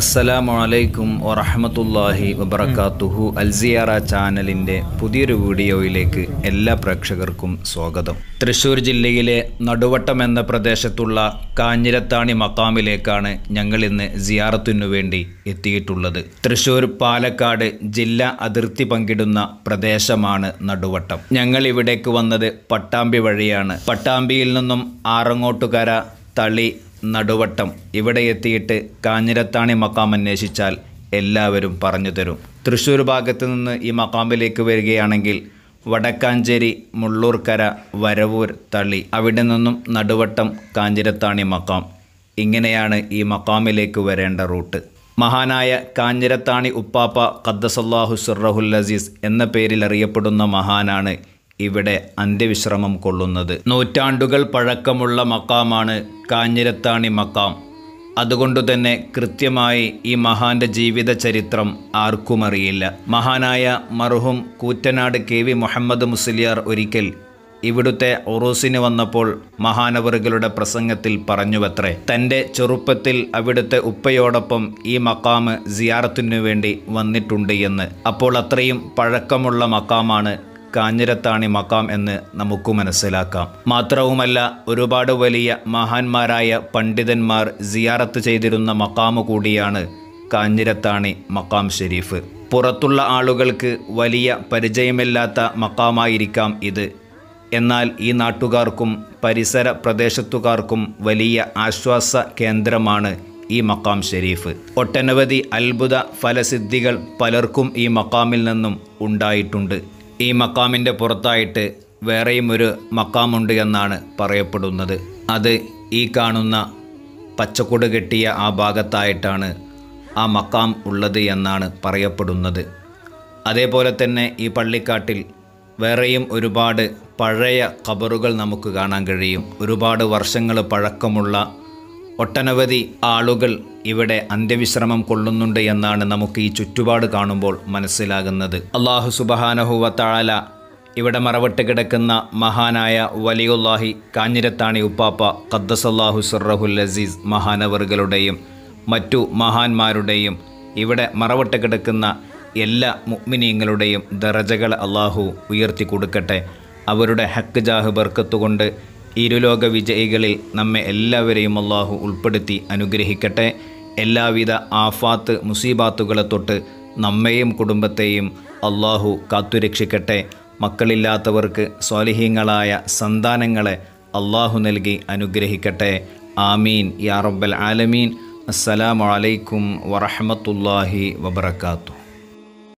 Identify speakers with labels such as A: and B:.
A: അസ്സലാമു അലൈക്കും വറഹമത്തല്ലാഹി വബർക്കാത്തുഹു അൽസിയാറ ചാനലിൻ്റെ പുതിയൊരു വീഡിയോയിലേക്ക് എല്ലാ പ്രേക്ഷകർക്കും സ്വാഗതം തൃശ്ശൂർ ജില്ലയിലെ നടുവട്ടം എന്ന പ്രദേശത്തുള്ള കാഞ്ഞിരത്താണി മക്കാമിലേക്കാണ് ഞങ്ങൾ ഇന്ന് സിയാറത്തിനു വേണ്ടി എത്തിയിട്ടുള്ളത് തൃശ്ശൂർ പാലക്കാട് ജില്ലാ അതിർത്തി പങ്കിടുന്ന പ്രദേശമാണ് നടുവട്ടം ഞങ്ങൾ ഇവിടേക്ക് വന്നത് പട്ടാമ്പി വഴിയാണ് പട്ടാമ്പിയിൽ നിന്നും ആറങ്ങോട്ടുകര തളി നടുവട്ടം ഇവിടെ എത്തിയിട്ട് കാഞ്ഞിരത്താണി മക്കാം അന്വേഷിച്ചാൽ എല്ലാവരും പറഞ്ഞു തരും തൃശ്ശൂർ ഭാഗത്തു നിന്ന് ഈ മക്കാമ്പിലേക്ക് വരികയാണെങ്കിൽ വടക്കാഞ്ചേരി മുള്ളൂർക്കര വരവൂർ തളി അവിടെ നിന്നും നടുവട്ടം കാഞ്ഞിരത്താണി മക്കാം ഇങ്ങനെയാണ് ഈ മക്കാമിലേക്ക് വരേണ്ട റൂട്ട് മഹാനായ കാഞ്ഞിരത്താണി ഉപ്പാപ്പ കദ്ദസല്ലാഹു സുറഹുൽ അസീസ് എന്ന പേരിൽ അറിയപ്പെടുന്ന മഹാനാണ് ഇവിടെ അന്ത്യവിശ്രമം കൊള്ളുന്നത് നൂറ്റാണ്ടുകൾ പഴക്കമുള്ള മക്കാമാണ് കാഞ്ഞിരത്താണി മക്കാം അതുകൊണ്ടുതന്നെ കൃത്യമായി ഈ മഹാന്റെ ജീവിത ചരിത്രം അറിയില്ല മഹാനായ മർഹും കൂറ്റനാട് കെ വി മുഹമ്മദ് മുസ്ലിയാർ ഒരിക്കൽ ഇവിടുത്തെ ഒറൂസിന് വന്നപ്പോൾ മഹാനവറുകളുടെ പ്രസംഗത്തിൽ പറഞ്ഞുവത്രേ തൻ്റെ ചെറുപ്പത്തിൽ അവിടുത്തെ ഉപ്പയോടൊപ്പം ഈ മക്കാമ് സിയാറത്തിനു വേണ്ടി വന്നിട്ടുണ്ട് എന്ന് അപ്പോൾ അത്രയും പഴക്കമുള്ള മക്കാമാണ് കാഞ്ഞിരത്താണി മക്കാം എന്ന് നമുക്ക് മനസ്സിലാക്കാം മാത്രവുമല്ല ഒരുപാട് വലിയ മഹാന്മാരായ പണ്ഡിതന്മാർ സിയാറത്ത് ചെയ്തിരുന്ന മക്കാമ് കൂടിയാണ് കാഞ്ഞിരത്താണി മക്കാം ഷെരീഫ് പുറത്തുള്ള ആളുകൾക്ക് വലിയ പരിചയമില്ലാത്ത മക്കാമായിരിക്കാം ഇത് എന്നാൽ ഈ നാട്ടുകാർക്കും പരിസര പ്രദേശത്തുകാർക്കും വലിയ ആശ്വാസ കേന്ദ്രമാണ് ഈ മക്കാം ഷെരീഫ് ഒട്ടനവധി അത്ഭുത ഫലസിദ്ധികൾ പലർക്കും ഈ മക്കാമിൽ നിന്നും ഉണ്ടായിട്ടുണ്ട് ഈ മക്കാമിൻ്റെ പുറത്തായിട്ട് വേറെയും ഒരു മക്കാമുണ്ട് എന്നാണ് പറയപ്പെടുന്നത് അത് ഈ കാണുന്ന പച്ചക്കൂട് കെട്ടിയ ആ ഭാഗത്തായിട്ടാണ് ആ മക്കാം ഉള്ളത് എന്നാണ് പറയപ്പെടുന്നത് അതേപോലെ തന്നെ ഈ പള്ളിക്കാട്ടിൽ വേറെയും ഒരുപാട് പഴയ ഖബറുകൾ നമുക്ക് കാണാൻ കഴിയും ഒരുപാട് വർഷങ്ങൾ പഴക്കമുള്ള ഒട്ടനവധി ആളുകൾ ഇവിടെ അന്ത്യവിശ്രമം കൊള്ളുന്നുണ്ട് എന്നാണ് നമുക്ക് ഈ ചുറ്റുപാട് കാണുമ്പോൾ മനസ്സിലാകുന്നത് അള്ളാഹു സുബഹാനഹുവത്താഴല ഇവിടെ മറവിട്ട് കിടക്കുന്ന മഹാനായ വലിയുല്ലാഹി കാഞ്ഞിരത്താണി ഉപ്പാപ്പ ഖദ്ദസല്ലാഹു സുറഹുൽ അസീസ് മഹാനവറുകളുടെയും മറ്റു മഹാന്മാരുടെയും ഇവിടെ മറവിട്ട് കിടക്കുന്ന എല്ലാ മുഗ്മിനീങ്ങളുടെയും ദറജകൾ അള്ളാഹു ഉയർത്തി കൊടുക്കട്ടെ അവരുടെ ഹക്ക് ജാഹ് ബർക്കത്തുകൊണ്ട് ഇരുലോക വിജയികളിൽ നമ്മെ എല്ലാവരെയും അള്ളാഹു ഉൾപ്പെടുത്തി അനുഗ്രഹിക്കട്ടെ എല്ലാവിധ ആഫാത്ത് മുസീബാത്തുകളെ തൊട്ട് നമ്മെയും കുടുംബത്തെയും അള്ളാഹു കാത്തുരക്ഷിക്കട്ടെ മക്കളില്ലാത്തവർക്ക് സ്വാലിഹീങ്ങളായ സന്താനങ്ങളെ അള്ളാഹു നൽകി അനുഗ്രഹിക്കട്ടെ ആമീൻ യാ റബ്ബൽ ആലമീൻ അസ്സലാമലൈക്കും വറഹമത്തല്ലാഹി വബർക്കാത്തു